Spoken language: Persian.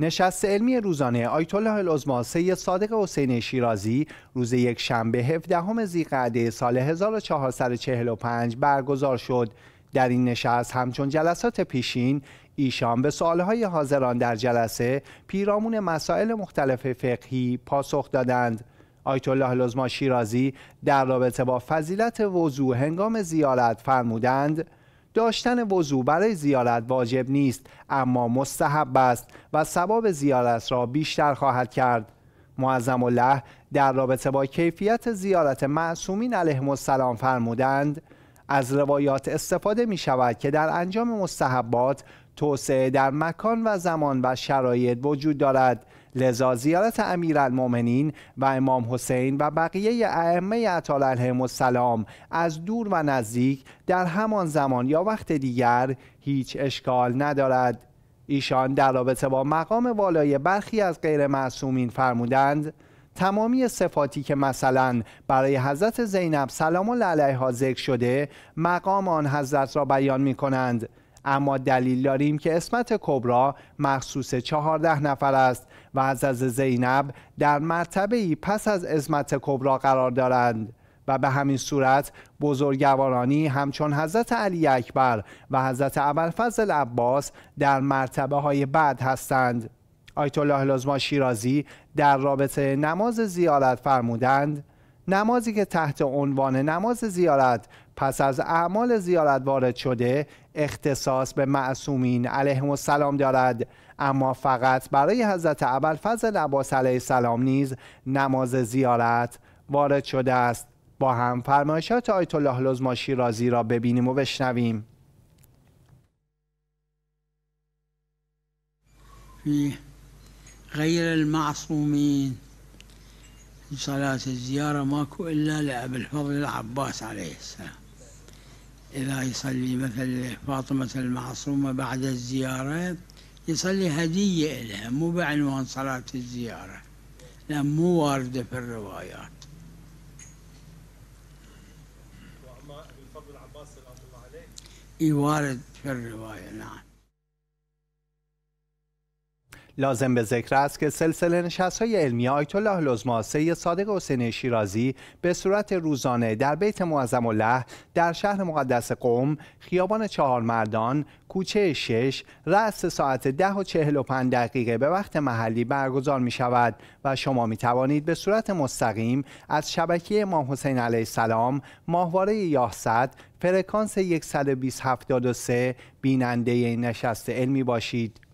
نشست علمی روزانه آیت الله العظما سید صادق حسین شیرازی روز یک شنبه 17 ذیقعده سال 1445 برگزار شد در این نشست همچون جلسات پیشین ایشان به سوالهای حاضران در جلسه پیرامون مسائل مختلف فقهی پاسخ دادند آیت الله العظما شیرازی در رابطه با فضیلت وضوع هنگام زیارت فرمودند داشتن وضوع برای زیارت واجب نیست اما مستحب است و سبب زیارت را بیشتر خواهد کرد معظم الله در رابطه با کیفیت زیارت معصومین علیهم السلام فرمودند از روایات استفاده می شود که در انجام مستحبات توسعه در مکان و زمان و شرایط وجود دارد لذا زیارت امیرالمؤمنین و امام حسین و بقیه ائمه اطال علیهم السلام از دور و نزدیک در همان زمان یا وقت دیگر هیچ اشکال ندارد ایشان در رابطه با مقام والای برخی از غیر معصومین فرمودند تمامی صفاتی که مثلا برای حضرت زینب سلام الله علیها ذکر شده مقام آن حضرت را بیان می کنند اما دلیل داریم که اسمت کبرا مخصوص چهارده نفر است و از زینب در مرتبه ای پس از اسمت کبرا قرار دارند و به همین صورت بزرگوارانی همچون حضرت علی اکبر و حضرت فضل عباس در مرتبه های بعد هستند آیت الله شیرازی در رابطه نماز زیارت فرمودند نمازی که تحت عنوان نماز زیارت پس از اعمال زیارت وارد شده اختصاص به معصومین علیهم السلام دارد اما فقط برای حضرت فضل عباس علیه السلام نیز نماز زیارت وارد شده است با هم فرمایشات آیت الله لزما شیرازی را ببینیم و بشنویم غیر المعصومین صلاة زیاره ماکو الا لعب الفضل عباس علیه السلام إذا يصلي مثل فاطمة المعصومة بعد الزيارة يصلي هدية إلها مو بعنوان صلاة الزيارة لأن مو واردة في الروايات وأما بالفضل العباس الله عليه وارد في الرواية نعم لازم به ذکر است که سلسله نشست های علمی آیت الله لزما سید صادق حسین شیرازی به صورت روزانه در بیت معظم الله در شهر مقدس قوم خیابان چهار مردان کوچه شش، رأس ساعت ده و دقیقه به وقت محلی برگزار می شود و شما می توانید به صورت مستقیم از شبکه امام حسین علیه السلام ماهواره یاهصد فرکانس 127 بیننده نشست علمی باشید